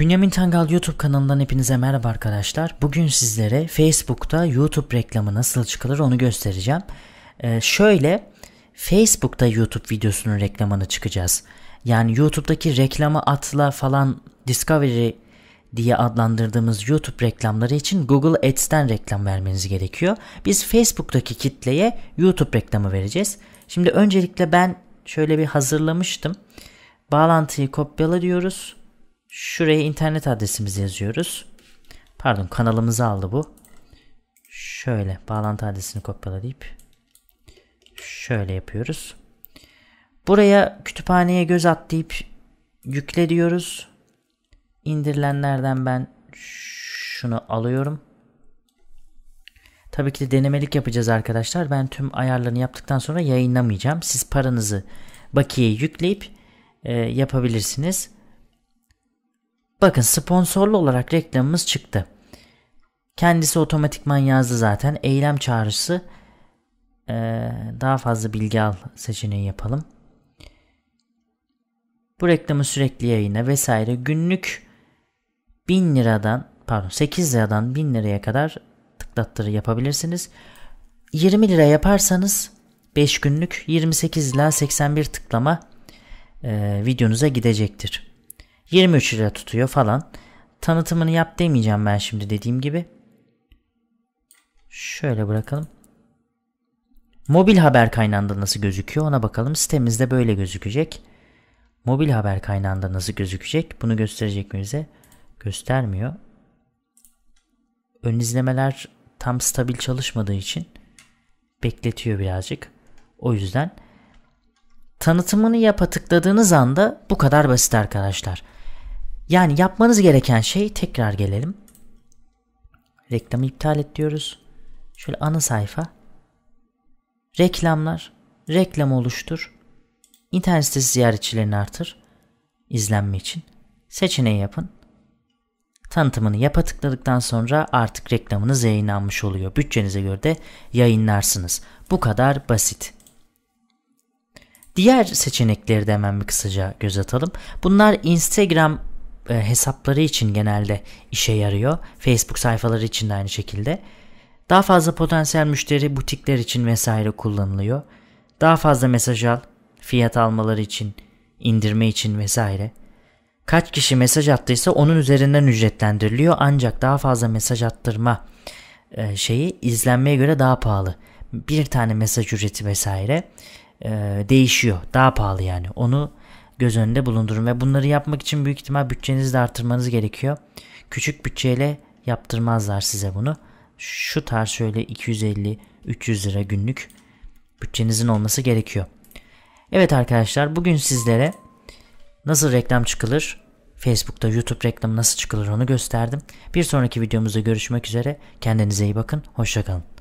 Bünyamin Tangal YouTube kanalından hepinize merhaba arkadaşlar. Bugün sizlere Facebook'ta YouTube reklamı nasıl çıkılır onu göstereceğim. Ee, şöyle Facebook'ta YouTube videosunun reklamını çıkacağız. Yani YouTube'daki reklamı atla falan Discovery diye adlandırdığımız YouTube reklamları için Google Ads'ten reklam vermeniz gerekiyor. Biz Facebook'taki kitleye YouTube reklamı vereceğiz. Şimdi öncelikle ben şöyle bir hazırlamıştım. Bağlantıyı kopyala diyoruz Şuraya internet adresimizi yazıyoruz. Pardon kanalımızı aldı bu. Şöyle bağlantı adresini kopyalayıp şöyle yapıyoruz. Buraya kütüphaneye göz at deyip yükle diyoruz. İndirilenlerden ben şunu alıyorum. Tabii ki de denemelik yapacağız arkadaşlar. Ben tüm ayarlarını yaptıktan sonra yayınlamayacağım. Siz paranızı bakiyeye yükleyip e, yapabilirsiniz. Bakın sponsorlu olarak reklamımız çıktı. Kendisi otomatikman yazdı zaten. Eylem çağrısı. Ee, daha fazla bilgi al seçeneği yapalım. Bu reklamı sürekli yayına vesaire günlük 1000 liradan pardon 8 liradan 1000 liraya kadar tıklattırı yapabilirsiniz. 20 lira yaparsanız 5 günlük 28 ila 81 tıklama e, videonuza gidecektir. 23 lira tutuyor falan. Tanıtımını yap demeyeceğim ben şimdi dediğim gibi. Şöyle bırakalım. Mobil haber kaynağında nasıl gözüküyor ona bakalım. Sitemizde böyle gözükecek. Mobil haber kaynağında nasıl gözükecek? Bunu gösterecek mi bize? Göstermiyor. Ön izlemeler tam stabil çalışmadığı için bekletiyor birazcık. O yüzden tanıtımını yapa tıkladığınız anda bu kadar basit arkadaşlar. Yani yapmanız gereken şey tekrar gelelim. Reklamı iptal et diyoruz. Şöyle ana sayfa. Reklamlar. Reklam oluştur. İnternet sitesi ziyaretçilerini artır. izlenme için. Seçeneği yapın. Tanıtımını yapa tıkladıktan sonra artık reklamınız yayınlanmış oluyor. Bütçenize göre de yayınlarsınız. Bu kadar basit. Diğer seçenekleri de hemen bir kısaca göz atalım. Bunlar Instagram e, hesapları için genelde işe yarıyor. Facebook sayfaları için de aynı şekilde. Daha fazla potansiyel müşteri butikler için vesaire kullanılıyor. Daha fazla mesaj al, fiyat almaları için, indirme için vesaire. Kaç kişi mesaj attıysa onun üzerinden ücretlendiriliyor ancak daha fazla mesaj attırma e, şeyi izlenmeye göre daha pahalı. Bir tane mesaj ücreti vesaire e, değişiyor. Daha pahalı yani. Onu göz önünde bulundurun ve bunları yapmak için büyük ihtimal bütçenizi de artırmanız gerekiyor. Küçük bütçeyle yaptırmazlar size bunu. Şu tarz şöyle 250-300 lira günlük bütçenizin olması gerekiyor. Evet arkadaşlar bugün sizlere nasıl reklam çıkılır, Facebook'ta YouTube reklamı nasıl çıkılır onu gösterdim. Bir sonraki videomuzda görüşmek üzere. Kendinize iyi bakın. Hoşçakalın.